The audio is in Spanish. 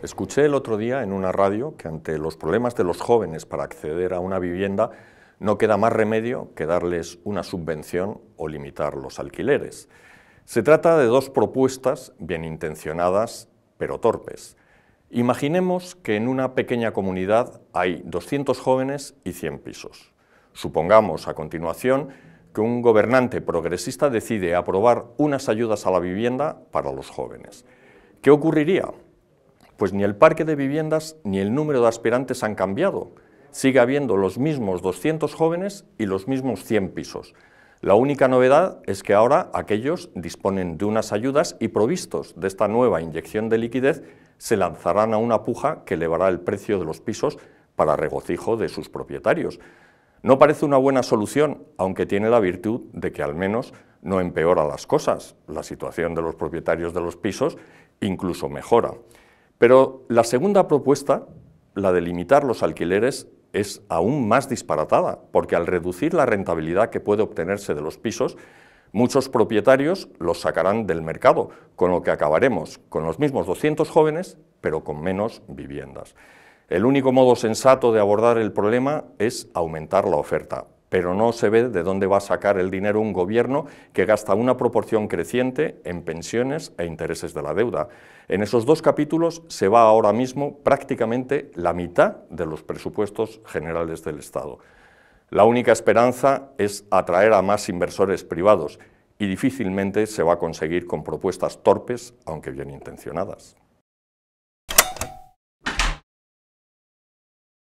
Escuché el otro día en una radio que ante los problemas de los jóvenes para acceder a una vivienda no queda más remedio que darles una subvención o limitar los alquileres. Se trata de dos propuestas bien intencionadas pero torpes. Imaginemos que en una pequeña comunidad hay 200 jóvenes y 100 pisos. Supongamos a continuación que un gobernante progresista decide aprobar unas ayudas a la vivienda para los jóvenes. ¿Qué ocurriría? Pues ni el parque de viviendas ni el número de aspirantes han cambiado. Sigue habiendo los mismos 200 jóvenes y los mismos 100 pisos. La única novedad es que ahora aquellos disponen de unas ayudas y provistos de esta nueva inyección de liquidez se lanzarán a una puja que elevará el precio de los pisos para regocijo de sus propietarios. No parece una buena solución, aunque tiene la virtud de que al menos no empeora las cosas. La situación de los propietarios de los pisos incluso mejora. Pero la segunda propuesta, la de limitar los alquileres, es aún más disparatada, porque al reducir la rentabilidad que puede obtenerse de los pisos, muchos propietarios los sacarán del mercado, con lo que acabaremos con los mismos 200 jóvenes, pero con menos viviendas. El único modo sensato de abordar el problema es aumentar la oferta, pero no se ve de dónde va a sacar el dinero un gobierno que gasta una proporción creciente en pensiones e intereses de la deuda. En esos dos capítulos se va ahora mismo prácticamente la mitad de los presupuestos generales del Estado. La única esperanza es atraer a más inversores privados y difícilmente se va a conseguir con propuestas torpes, aunque bien intencionadas.